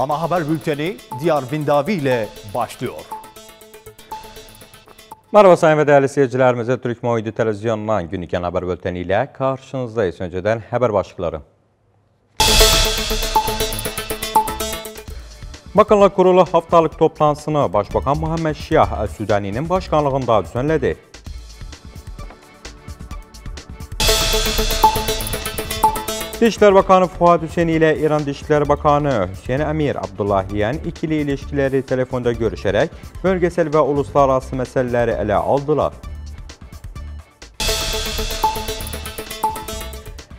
Ana haber bülteni Diyar Bindavi ile başlıyor. Merhaba sayın ve değerli seyircilerimiz. Türk Muhidi Televizyonu'ndan günlükken haber bülteni ile karşınızdayız. Önceden haber başlıkları. Bakanlar Kurulu haftalık toplantısını Başbakan Muhammed Şiyah El Sudani'nin başkanlığında düzenledi. Dışişlər Bakanı Fuad Hüseyni ilə İran Dışişlər Bakanı Hüseyn Əmir Abdullahiyan ikili ilişkiləri telefonda görüşərək bölgəsəl və uluslararası məsələləri ələ aldılar.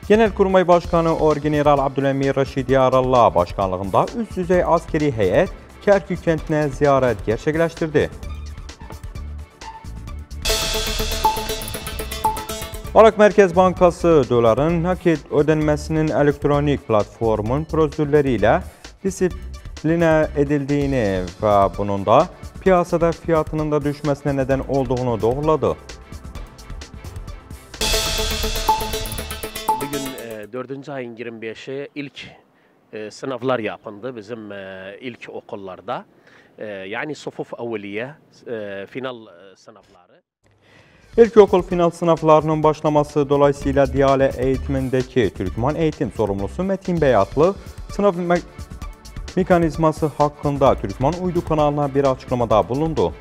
Genelkurmay Başkanı Orgeneral Abdüləmir Rəşidi Arallah başkanlığında üst düzey askeri heyət Kərkük kəntinə ziyarət gerçəkləşdirdi. Araq Mərkəz Bankası doların nakit ödənməsinin elektronik platformun prosedürləri ilə disiplinə edildiyini və bunun da piyasada fiyatının da düşməsinə nədən olduğunu doğruladı. Bugün 4 e, ayın 25-i ilk e, sınavlar yapındı bizim e, ilk okullarda. Yani sufuf evliye final sınavları. İlkokul final sınavlarının başlaması dolayısıyla Diyale eğitimindeki Türkmen eğitim sorumlusu Metin Beyatlı, sınav me mekanizması hakkında Türkmen Uydu kanalına bir açıklamada bulundu.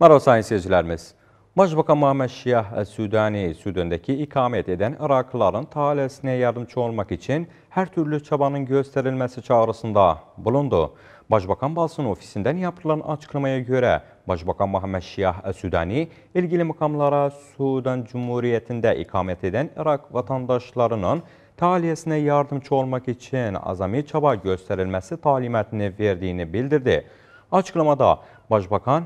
Merhaba sayın seyircilerimiz. Başbakan Mehmet Şiyah Südani, Südün'deki ikamet eden Iraklıların talihsine yardımcı olmak için her türlü çabanın gösterilmesi çağrısında bulundu. Başbakan basın ofisinden yapılan açıklamaya göre Başbakan Mehmet Şiyah Südani, ilgili makamlara Sudan Cumhuriyeti'nde ikamet eden Irak vatandaşlarının talihsine yardımcı olmak için azami çaba gösterilmesi talimatını verdiğini bildirdi. Açıklamada Başbakan,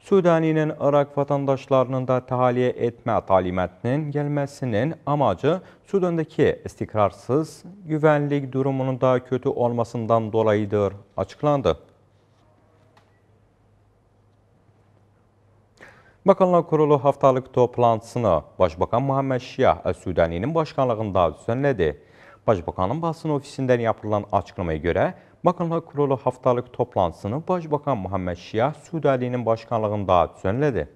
Sudaninin Irak vatandaşlarının da tahliye etme talimatının gelmesinin amacı Sudan'daki istikrarsız güvenlik durumunun daha kötü olmasından dolayıdır açıklandı. Bakanlar Kurulu haftalık toplantısını Başbakan Muhammed Şiyah Es-Sudani'nin başkanlığında düzenledi. Başbakanın basın ofisinden yapılan açıklamaya göre Bakanlar Kurulu haftalık toplantısını Başbakan Muhammed Şiyah Sudali'nin başkanlığında düzenledi.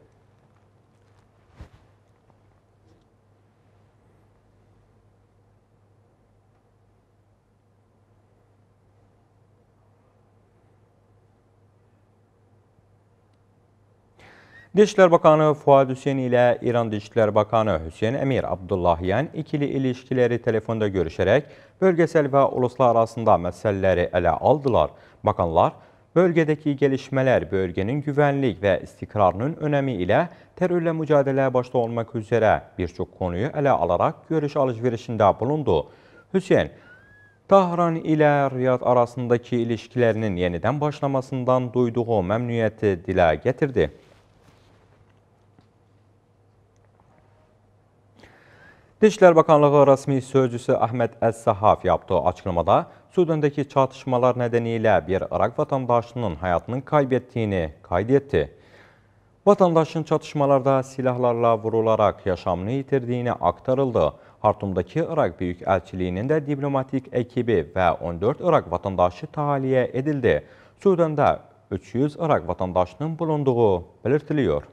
Dişlər Bakanı Fuad Hüseyn ilə İran Dişlər Bakanı Hüseyn Əmir Abdullahyan ikili ilişkiləri telefonda görüşərək bölgəsəl və uluslar arasında məsələləri ələ aldılar. Bakanlar, bölgədəki gəlişmələr bölgənin güvənlik və istiqrarının önəmi ilə terörlə mücadilə başda olmaq üzrə bir çox konuyu ələ alaraq görüş alışverişində bulundu. Hüseyn, Tahran ilə Riyad arasındakı ilişkilərinin yenidən başlamasından duyduğu məmnuniyyəti dilə gətirdi. İçişlər Bakanlığı rəsmi sözcüsü Əhməd Əs-Səhaf yaptığı açıqlamada Sudandakı çatışmalar nədənilə bir Irak vətəndaşının həyatının qayb etdiyini qayd etdi. Vətəndaşın çatışmalarda silahlarla vurularaq yaşamını itirdiyini aktarıldı. Hartumdakı Irak Böyük Əlçiliyinin də diplomatik əkibi və 14 Irak vətəndaşı tahaliyə edildi. Sudanda 300 Irak vətəndaşının bulunduğu belirtiliyor.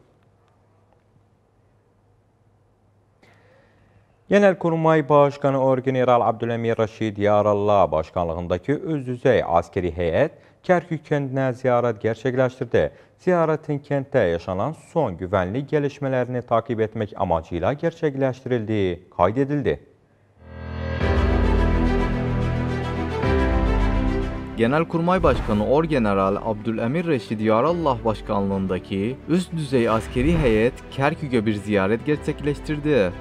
Genel Kurmay Başkanı Orgeneral Abdülhamir Rashid Yarallah başkanlığındaki öz düzey askeri heyet Kerkük kendine ziyaret gerçekleştirdi. Ziyaretin kentte yaşanan son güvenli gelişmelerini takip etmek amacıyla gerçekleştirildiği kaydedildi. Genelkurmay Başkanı Orgeneral Abdülemir Reşid Yarallah başkanlığındaki üst düzey askeri heyet Kerkük'e bir ziyaret gerçekleştirdi.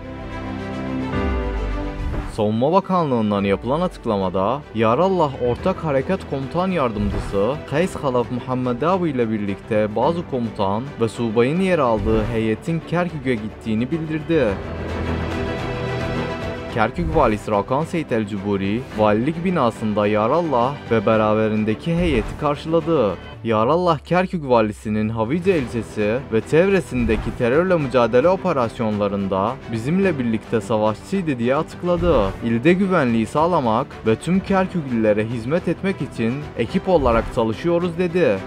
Savunma Bakanlığı'ndan yapılan açıklamada Yarallah Ortak Hareket Komutan Yardımcısı Kays Halaf Muhammed Abi ile birlikte bazı komutan ve subayın yer aldığı heyetin Kerkük'e gittiğini bildirdi. Kerkük valisi Rakan Seyit El valilik binasında Yarallah ve beraberindeki heyeti karşıladı. Yarallah Kerkük valisinin Havice ilçesi ve çevresindeki terörle mücadele operasyonlarında bizimle birlikte savaşçıydı diye açıkladı. İlde güvenliği sağlamak ve tüm Kerküklülere hizmet etmek için ekip olarak çalışıyoruz dedi.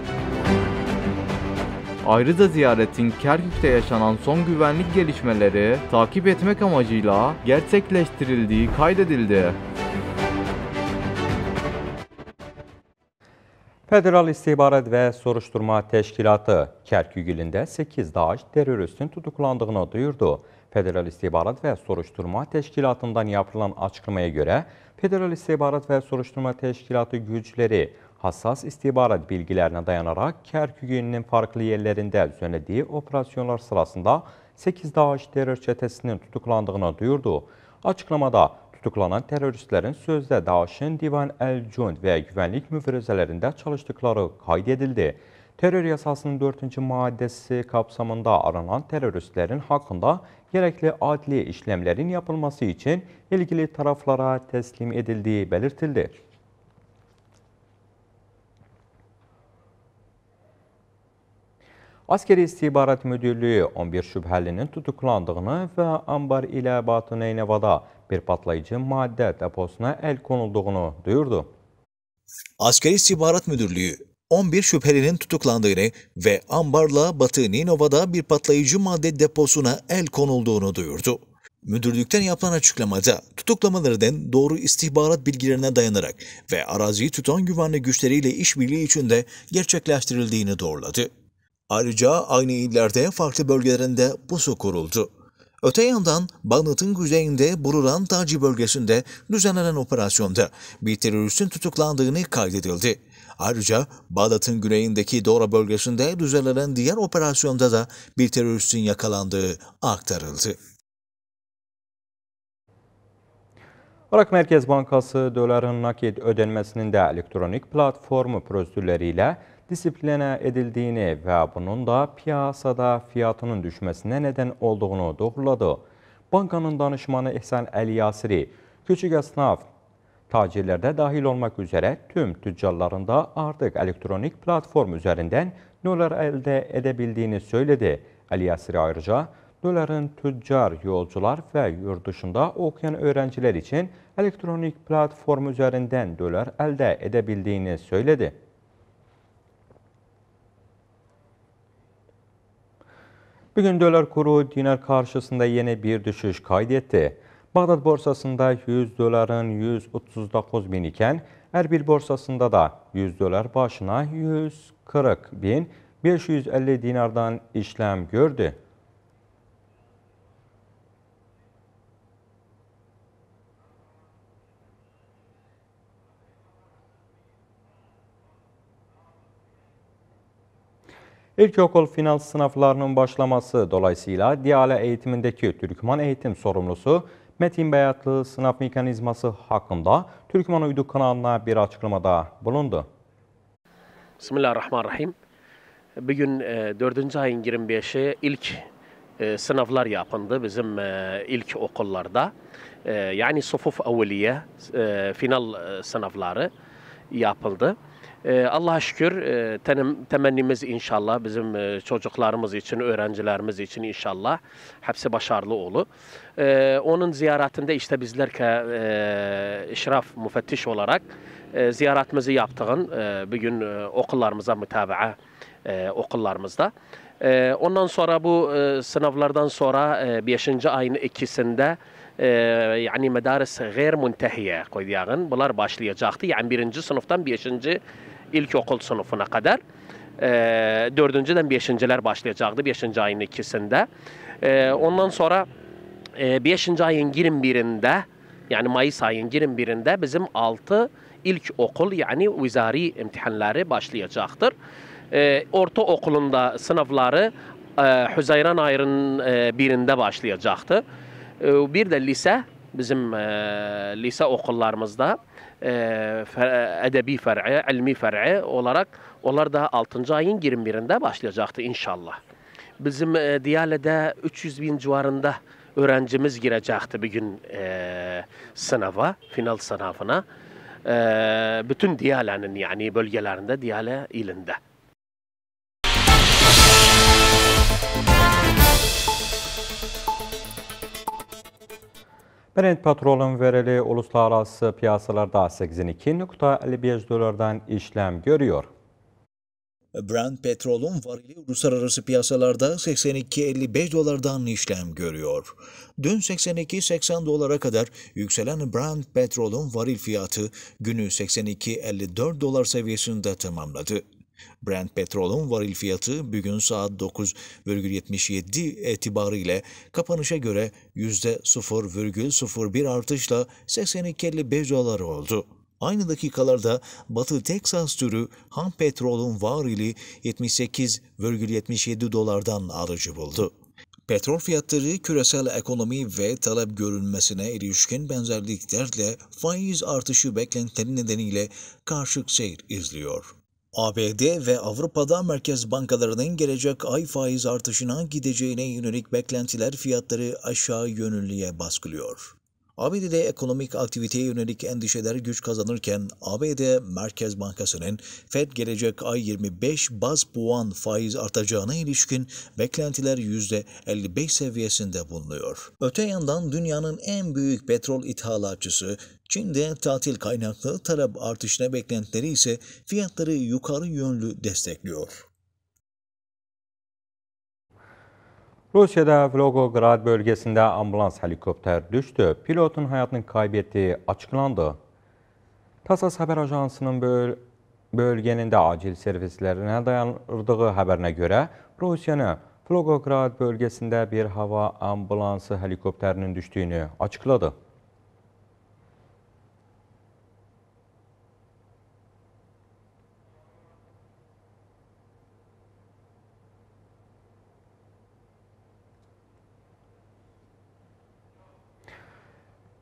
Ayrıca ziyaretin Kerkük'te yaşanan son güvenlik gelişmeleri takip etmek amacıyla gerçekleştirildiği kaydedildi. Federal İstihbarat ve Soruşturma Teşkilatı Kerkük ilinde 8 DAEŞ teröristin tutuklandığını duyurdu. Federal İstihbarat ve Soruşturma Teşkilatı'ndan yapılan açıklamaya göre Federal İstihbarat ve Soruşturma Teşkilatı güçleri hassas istihbarat bilgilerine dayanarak Kerkük'ünün farklı yerlerinde düzenlediği operasyonlar sırasında 8 DAEŞ terör çetesinin tutuklandığını duyurdu. Açıklamada tutuklanan teröristlerin sözde Daşın Divan El Cund ve güvenlik müfrezelerinde çalıştıkları kaydedildi. Terör yasasının 4. maddesi kapsamında aranan teröristlerin hakkında gerekli adli işlemlerin yapılması için ilgili taraflara teslim edildiği belirtildi. Askeri İstihbarat Müdürlüğü 11 şüphelinin tutuklandığını ve Ambar ile Batı Neyneva'da bir patlayıcı madde deposuna el konulduğunu duyurdu. Askeri İstihbarat Müdürlüğü 11 şüphelinin tutuklandığını ve Ambar'la Batı Ninova'da bir patlayıcı madde deposuna el konulduğunu duyurdu. Müdürlükten yapılan açıklamada tutuklamalardan doğru istihbarat bilgilerine dayanarak ve araziyi tutan güvenli güçleriyle işbirliği içinde gerçekleştirildiğini doğruladı. Ayrıca aynı illerde farklı bölgelerinde pusu kuruldu. Öte yandan Bağdat'ın kuzeyinde Bururan Taci bölgesinde düzenlenen operasyonda bir teröristin tutuklandığını kaydedildi. Ayrıca Bağdat'ın güneyindeki Dora bölgesinde düzenlenen diğer operasyonda da bir teröristin yakalandığı aktarıldı. Irak Merkez Bankası doların nakit ödenmesinin de elektronik platformu prosedürleriyle disipline edildiğini ve bunun da piyasada fiyatının düşmesine neden olduğunu doğruladı. Bankanın danışmanı İhsan El Yasiri, küçük esnaf, tacirlerde dahil olmak üzere tüm tüccarlarında artık elektronik platform üzerinden dolar elde edebildiğini söyledi. El Yasiri ayrıca doların tüccar, yolcular ve yurt okuyan öğrenciler için elektronik platform üzerinden dolar elde edebildiğini söyledi. Bugün dolar kuru dinar karşısında yeni bir düşüş kaydetti. Bağdat borsasında 100 doların 139 bin iken her bir borsasında da 100 dolar başına 140 bin 550 dinardan işlem gördü. İlkokul final sınavlarının başlaması dolayısıyla Diyala eğitimindeki Türkmen eğitim sorumlusu Metin Bayatlı sınav mekanizması hakkında Türkmen Uyduk kanalına bir açıklamada bulundu. Bismillahirrahmanirrahim. Bugün 4. E, ayın 25'i ilk e, sınavlar yapıldı bizim e, ilk okullarda. Yani sufuf evliye final sınavları yapıldı. Ee, Allah'a şükür e, temennimiz inşallah bizim e, çocuklarımız için, öğrencilerimiz için inşallah hepsi başarılı olu. Ee, onun ziyaretinde işte bizler ki e, işraf müfettiş olarak e, ziyaretimizi yaptığın bugün okullarımıza mütabaa okullarımızda. ondan sonra bu sınavlardan sonra e, 5. ayın ikisinde e, yani medaris gayr muntehiye koyduyağın. Bunlar başlayacaktı. Yani birinci sınıftan beşinci ilk okul sınıfına kadar. E, dördüncüden beşinciler başlayacaktı beşinci ayın ikisinde. E, ondan sonra e, beşinci ayın 21'inde yani Mayıs ayın 21'inde bizim altı ilk okul yani vizari imtihanları başlayacaktır. E, orta okulunda sınavları e, Hüzeyran ayının e, birinde başlayacaktı. E, bir de lise bizim e, lise okullarımızda e, edebi fer'i, ilmi fer'i olarak onlar da 6. ayın 21'inde başlayacaktı inşallah. Bizim e, Diyale'de 300 bin civarında öğrencimiz girecekti bugün e, sınava, final sınavına. E, bütün Diyale'nin yani bölgelerinde, Diyale ilinde. Brent petrolün verili uluslararası piyasalarda 82.55 dolardan işlem görüyor. Brent petrolün varili uluslararası piyasalarda 82.55 dolardan işlem görüyor. Dün 82.80 dolara kadar yükselen Brent petrolün varil fiyatı günü 82.54 dolar seviyesinde tamamladı. Brent petrolün varil fiyatı bugün saat 9,77 itibariyle kapanışa göre %0,01 artışla 82.55 dolar oldu. Aynı dakikalarda Batı Teksas türü ham petrolün varili 78,77 dolardan alıcı buldu. Petrol fiyatları küresel ekonomi ve talep görünmesine ilişkin benzerliklerle faiz artışı beklentileri nedeniyle karşık seyir izliyor. ABD ve Avrupa'da merkez bankalarının gelecek ay faiz artışına gideceğine yönelik beklentiler fiyatları aşağı yönlüye baskılıyor. ABD'de ekonomik aktiviteye yönelik endişeler güç kazanırken ABD Merkez Bankası'nın Fed gelecek ay 25 baz puan faiz artacağına ilişkin beklentiler %55 seviyesinde bulunuyor. Öte yandan dünyanın en büyük petrol ithalatçısı Çin'de tatil kaynaklı talep artışına beklentileri ise fiyatları yukarı yönlü destekliyor. Rusiyada Vloqograd bölgəsində ambulans helikopter düşdü. Pilotun həyatını kaybettiği açıqlandı. Tasas Xəbər Ajansının böl bölgənin də acil servislərinə dayanırdığı xəbərinə görə Rusiyanı Vloqograd bölgəsində bir hava ambulansı helikopterinin düşdüyünü açıqladı.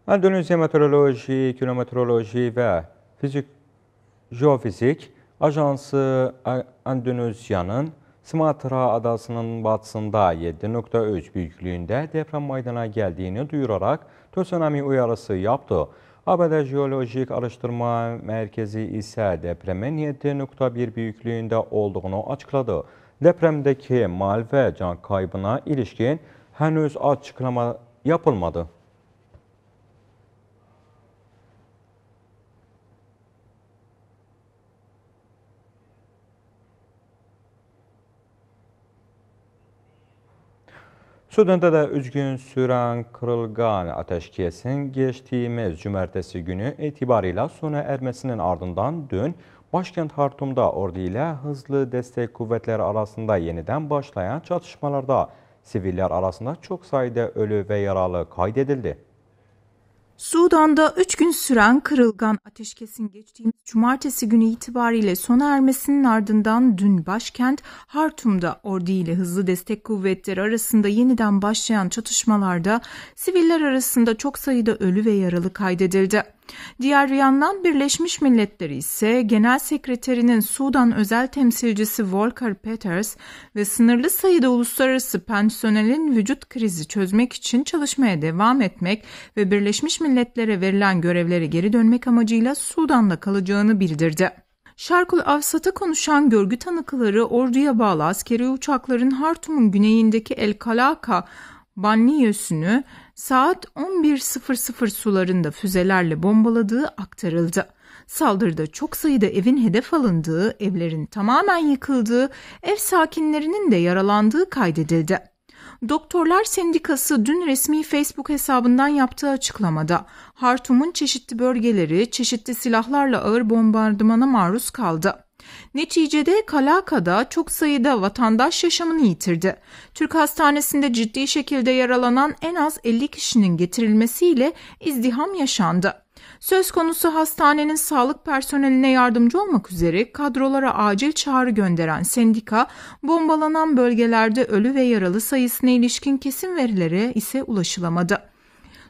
Endonezya Meteoroloji, Kilometroloji ve Fizik Jeofizik Ajansı Endonezya'nın Sumatra adasının batısında 7.3 büyüklüğünde deprem meydana geldiğini duyurarak tsunami uyarısı yaptı. ABD Jeolojik Araştırma Merkezi ise depremin 7.1 büyüklüğünde olduğunu açıkladı. Depremdeki mal ve can kaybına ilişkin henüz açıklama yapılmadı. Sudanda da 3 gün süren kırılgan ateşkesin geçtiğimiz cumartesi günü itibarıyla sona ermesinin ardından dün başkent Hartum'da ordu ile hızlı destek kuvvetleri arasında yeniden başlayan çatışmalarda siviller arasında çok sayıda ölü ve yaralı kaydedildi. Sudan'da 3 gün süren kırılgan ateşkesin geçtiğimiz cumartesi günü itibariyle sona ermesinin ardından dün başkent Hartum'da Ordu ile hızlı destek kuvvetleri arasında yeniden başlayan çatışmalarda siviller arasında çok sayıda ölü ve yaralı kaydedildi. Diğer yandan Birleşmiş Milletler ise Genel Sekreterinin Sudan özel temsilcisi Volker Peters ve sınırlı sayıda uluslararası personelin vücut krizi çözmek için çalışmaya devam etmek ve Birleşmiş Milletler'e verilen görevlere geri dönmek amacıyla Sudan'da kalacağını bildirdi. Şarkul Avsat'a konuşan görgü tanıkları orduya bağlı askeri uçakların Hartum'un güneyindeki El Kalaka banliyösünü saat 11.00 sularında füzelerle bombaladığı aktarıldı. Saldırıda çok sayıda evin hedef alındığı, evlerin tamamen yıkıldığı, ev sakinlerinin de yaralandığı kaydedildi. Doktorlar Sendikası dün resmi Facebook hesabından yaptığı açıklamada Hartum'un çeşitli bölgeleri çeşitli silahlarla ağır bombardımana maruz kaldı. Neticede Kalaka'da çok sayıda vatandaş yaşamını yitirdi. Türk hastanesinde ciddi şekilde yaralanan en az 50 kişinin getirilmesiyle izdiham yaşandı. Söz konusu hastanenin sağlık personeline yardımcı olmak üzere kadrolara acil çağrı gönderen sendika, bombalanan bölgelerde ölü ve yaralı sayısına ilişkin kesin verilere ise ulaşılamadı.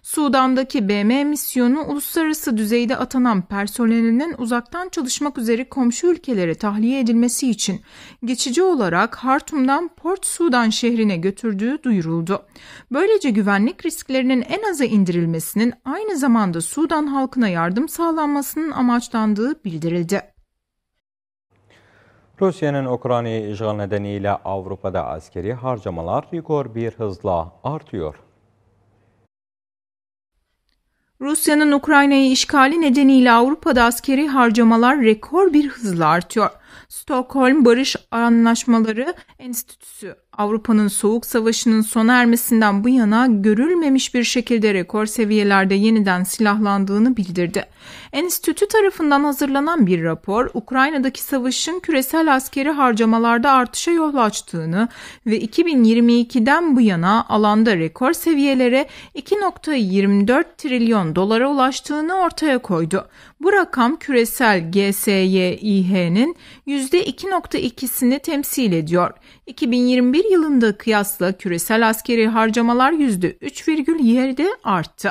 Sudan'daki BM misyonu uluslararası düzeyde atanan personelinin uzaktan çalışmak üzere komşu ülkelere tahliye edilmesi için geçici olarak Hartum'dan Port Sudan şehrine götürdüğü duyuruldu. Böylece güvenlik risklerinin en aza indirilmesinin aynı zamanda Sudan halkına yardım sağlanmasının amaçlandığı bildirildi. Rusya'nın Ukrayna'yı işgal nedeniyle Avrupa'da askeri harcamalar rekor bir hızla artıyor. Rusya'nın Ukrayna'yı işgali nedeniyle Avrupa'da askeri harcamalar rekor bir hızla artıyor. Stockholm Barış Anlaşmaları Enstitüsü Avrupa'nın Soğuk Savaşı'nın sona ermesinden bu yana görülmemiş bir şekilde rekor seviyelerde yeniden silahlandığını bildirdi. Enstitü tarafından hazırlanan bir rapor Ukrayna'daki savaşın küresel askeri harcamalarda artışa yol açtığını ve 2022'den bu yana alanda rekor seviyelere 2.24 trilyon dolara ulaştığını ortaya koydu. Bu rakam küresel GSYİH'nin %2.2'sini temsil ediyor. 2021 yılında kıyasla küresel askeri harcamalar %3,7 arttı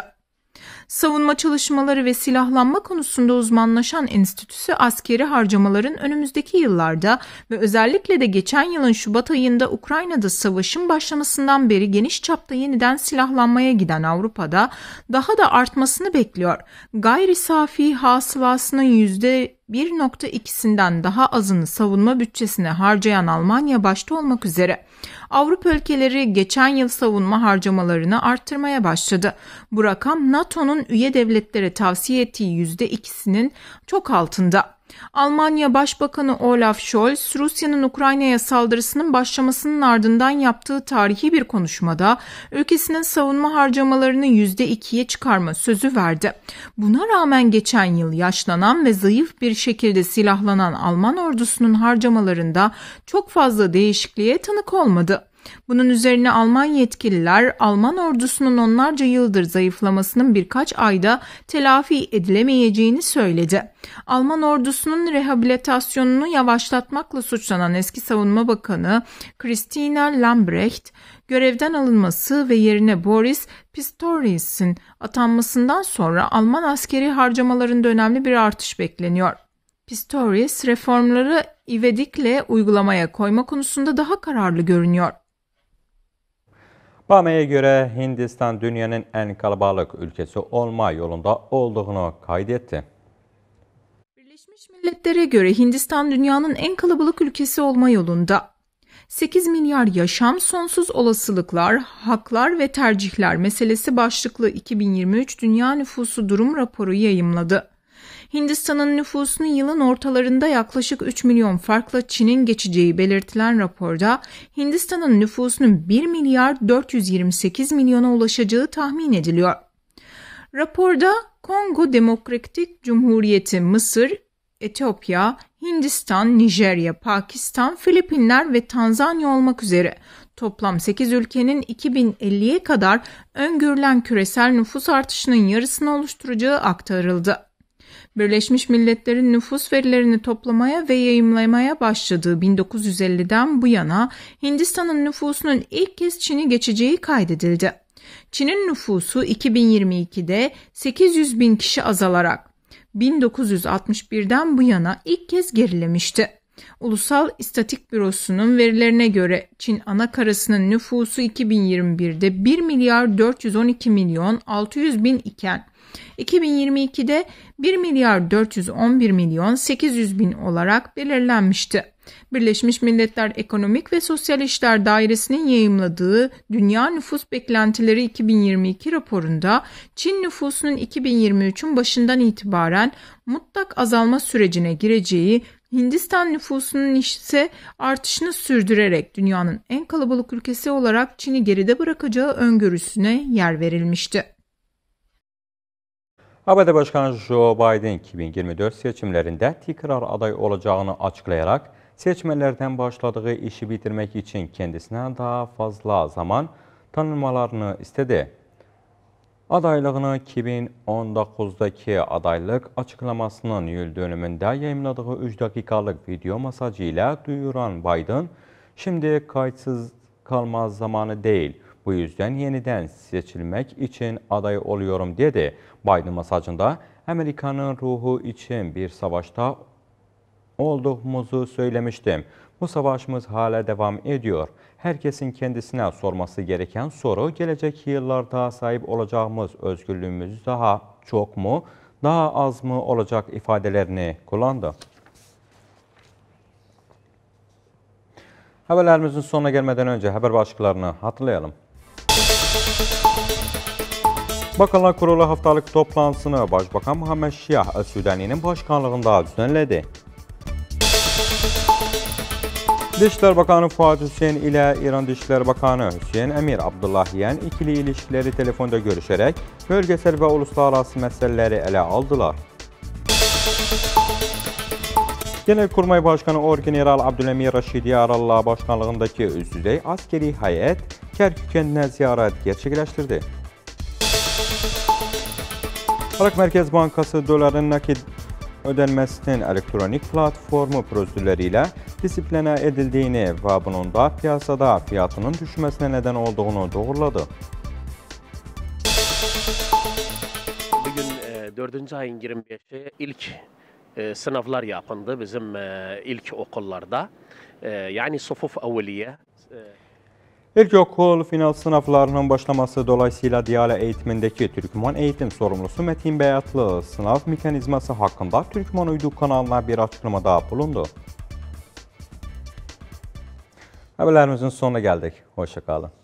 savunma çalışmaları ve silahlanma konusunda uzmanlaşan enstitüsü askeri harcamaların önümüzdeki yıllarda ve özellikle de geçen yılın Şubat ayında Ukrayna'da savaşın başlamasından beri geniş çapta yeniden silahlanmaya giden Avrupa'da daha da artmasını bekliyor. Gayri safi hasılasının yüzde 1.2'sinden daha azını savunma bütçesine harcayan Almanya başta olmak üzere Avrupa ülkeleri geçen yıl savunma harcamalarını arttırmaya başladı. Bu rakam NATO'nun üye devletlere tavsiye ettiği %2'sinin çok altında. Almanya Başbakanı Olaf Scholz, Rusya'nın Ukrayna'ya saldırısının başlamasının ardından yaptığı tarihi bir konuşmada ülkesinin savunma harcamalarını %2'ye çıkarma sözü verdi. Buna rağmen geçen yıl yaşlanan ve zayıf bir şekilde silahlanan Alman ordusunun harcamalarında çok fazla değişikliğe tanık olmadı. Bunun üzerine Alman yetkililer Alman ordusunun onlarca yıldır zayıflamasının birkaç ayda telafi edilemeyeceğini söyledi. Alman ordusunun rehabilitasyonunu yavaşlatmakla suçlanan eski savunma bakanı Christina Lambrecht görevden alınması ve yerine Boris Pistorius'in atanmasından sonra Alman askeri harcamalarında önemli bir artış bekleniyor. Pistorius reformları ivedikle uygulamaya koyma konusunda daha kararlı görünüyor. BAME'ye göre Hindistan dünyanın en kalabalık ülkesi olma yolunda olduğunu kaydetti. Birleşmiş Milletler'e göre Hindistan dünyanın en kalabalık ülkesi olma yolunda. 8 milyar yaşam, sonsuz olasılıklar, haklar ve tercihler meselesi başlıklı 2023 Dünya Nüfusu Durum Raporu yayımladı. Hindistan'ın nüfusunun yılın ortalarında yaklaşık 3 milyon farklı Çin'in geçeceği belirtilen raporda Hindistan'ın nüfusunun 1 milyar 428 milyona ulaşacağı tahmin ediliyor. Raporda Kongo Demokratik Cumhuriyeti, Mısır, Etiyopya, Hindistan, Nijerya, Pakistan, Filipinler ve Tanzanya olmak üzere toplam 8 ülkenin 2050'ye kadar öngörülen küresel nüfus artışının yarısını oluşturacağı aktarıldı. Birleşmiş Milletler'in nüfus verilerini toplamaya ve yayımlamaya başladığı 1950'den bu yana Hindistan'ın nüfusunun ilk kez Çin'i geçeceği kaydedildi. Çin'in nüfusu 2022'de 800 bin kişi azalarak 1961'den bu yana ilk kez gerilemişti. Ulusal İstatik Bürosu'nun verilerine göre Çin ana karasının nüfusu 2021'de 1 milyar 412 milyon 600 bin iken 2022'de 1 milyar 411 milyon 800 bin olarak belirlenmişti. Birleşmiş Milletler Ekonomik ve Sosyal İşler Dairesi'nin yayımladığı Dünya Nüfus Beklentileri 2022 raporunda Çin nüfusunun 2023'ün başından itibaren mutlak azalma sürecine gireceği, Hindistan nüfusunun ise artışını sürdürerek dünyanın en kalabalık ülkesi olarak Çin'i geride bırakacağı öngörüsüne yer verilmişti. ABD Başkanı Joe Biden 2024 seçimlerinde tekrar aday olacağını açıklayarak seçmelerden başladığı işi bitirmek için kendisine daha fazla zaman tanınmalarını istedi. Adaylığını 2019'daki adaylık açıklamasının yıl dönümünde yayınladığı 3 dakikalık video masajıyla duyuran Biden, şimdi kayıtsız kalmaz zamanı değil, bu yüzden yeniden seçilmek için aday oluyorum dedi. Biden mesajında Amerika'nın ruhu için bir savaşta olduğumuzu söylemiştim. Bu savaşımız hala devam ediyor. Herkesin kendisine sorması gereken soru gelecek yıllarda sahip olacağımız özgürlüğümüz daha çok mu, daha az mı olacak ifadelerini kullandı. Haberlerimizin sonuna gelmeden önce haber başlıklarını hatırlayalım. Bakanlar Kurulu haftalık toplantısını Başbakan Muhammed Şiyah el başkanlığında düzenledi. Dışişler Bakanı Fuat Hüseyin ile İran Dışişleri Bakanı Hüseyin Emir Abdullahyan ikili ilişkileri telefonda görüşerek bölgesel ve uluslararası meseleleri ele aldılar. Genelkurmay Başkanı Orgeneral Abdülhamir Raşidi Arallah başkanlığındaki üst düzey askeri hayet. Kerkük kəndinə ziyarət gerçəkləşdirdi. Araq Mərkəz Bankası doların nakit ödənməsinin elektronik platformu prosedürləri ilə disiplinə edildiyini və bunun da piyasada fiyatının düşməsinə nədən olduğunu doğruladı. Bugün 4 e, ayın 25-i ilk e, sınavlar yapıldı bizim e, ilk okullarda. E, yani sufuf evliye. İlk okul final sınavlarının başlaması dolayısıyla Diyala eğitimindeki Türkmen eğitim sorumlusu Metin Beyatlı sınav mekanizması hakkında Türkmen Uydu kanalına bir açıklama daha bulundu. Haberlerimizin sonuna geldik. Hoşçakalın.